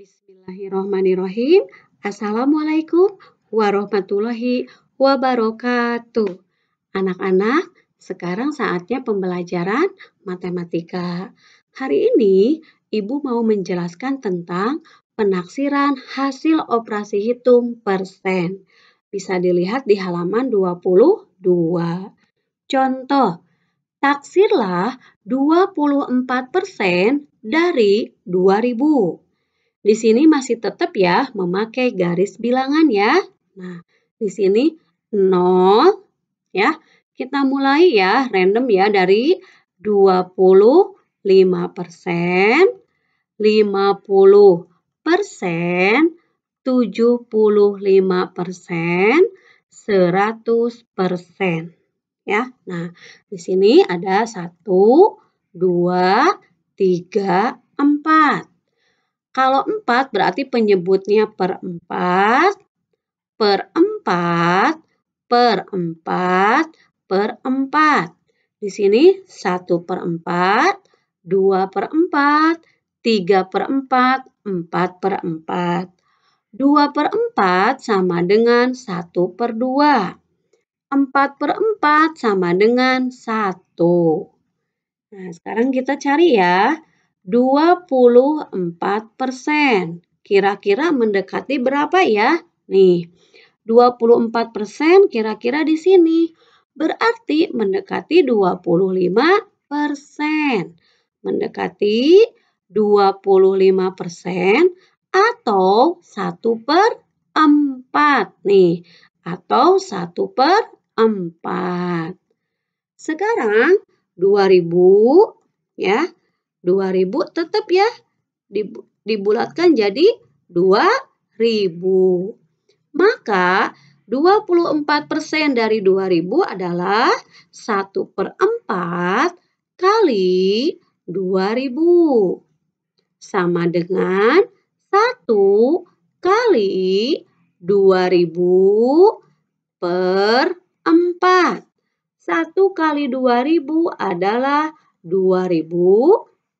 Bismillahirrohmanirrohim. Assalamualaikum warahmatullahi wabarakatuh. Anak-anak, sekarang saatnya pembelajaran matematika. Hari ini, Ibu mau menjelaskan tentang penaksiran hasil operasi hitung persen. Bisa dilihat di halaman 22. Contoh, taksirlah 24% dari 2000. Di sini masih tetap ya memakai garis bilangan ya. Nah, di sini 0 ya. Kita mulai ya random ya dari 25 persen, 50 persen, 75 persen, 100 persen. Ya, nah di sini ada 1, 2, 3, 4. Kalau 4 berarti penyebutnya per 4, per 4, per 4, per 4. Di sini 1 per 4, 2 per 4, 3 per 4, 4 per 4. 2 per 4 sama dengan 1 per 2. 4 per 4 sama dengan 1. Nah, sekarang kita cari ya. 24 persen. Kira-kira mendekati berapa ya? Nih, 24 persen kira-kira di sini. Berarti mendekati 25 persen. Mendekati 25 persen atau 1 per 4 nih. Atau 1 per 4. Sekarang 2000 ya 2000 tetap ya dibulatkan jadi 2000. Maka 24% dari 2000 adalah 1 per 4 kali 2000. Sama dengan 1 kali 2000 per 4. 1 kali 2000 adalah 2000 per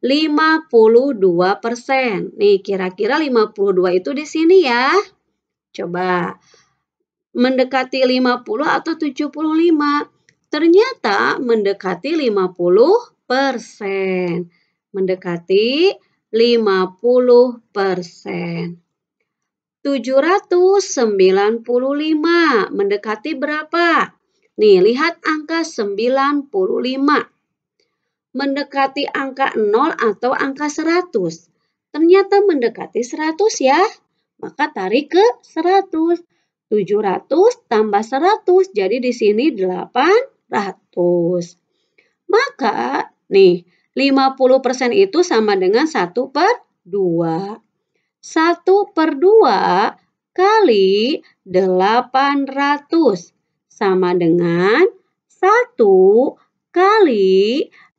52 persen. Nih, kira-kira 52 itu di sini ya. Coba mendekati 50 atau 75. Ternyata mendekati 50 persen. Mendekati 50 persen. 795 mendekati berapa? Nih, lihat angka 95 mendekati angka 0 atau angka 100. Ternyata mendekati 100 ya. Maka tarik ke 100. 700 tambah 100 jadi di sini 800. Maka nih 50% itu sama dengan 1 per 2. 1 per 2 kali 800 sama dengan 1 kali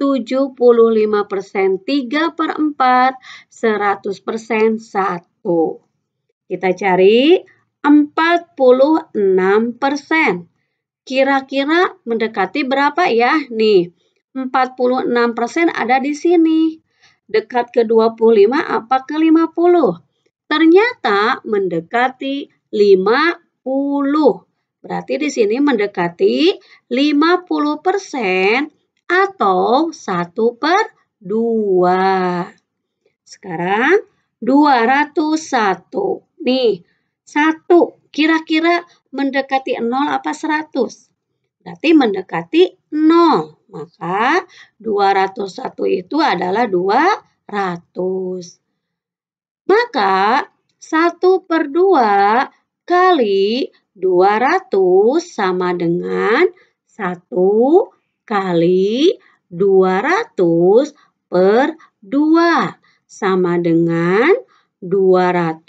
75%, 3 per 4, 100% 1. Kita cari 46 persen. Kira-kira mendekati berapa ya? Nih, 46 persen ada di sini. Dekat ke 25 apa ke 50? Ternyata mendekati 50. Berarti di sini mendekati 50 persen atau 1 per 2. Sekarang 201. Nih, 1 kira-kira mendekati 0 apa 100? Berarti mendekati 0. Maka 201 itu adalah 200. Maka 1 per 2 kali 200 sama dengan 1 kali 200 per 2 sama dengan 200.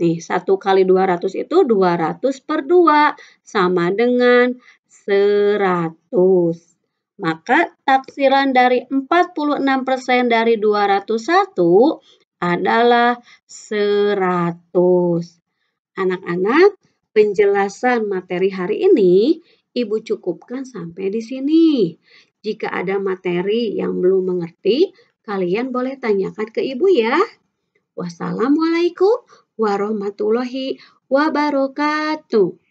Nih, 1 kali 200 itu 200 per 2 sama dengan 100. Maka taksiran dari 46% dari 201 adalah 100. Anak-anak, penjelasan materi hari ini Ibu cukupkan sampai di sini. Jika ada materi yang belum mengerti, kalian boleh tanyakan ke ibu ya. Wassalamualaikum warahmatullahi wabarakatuh.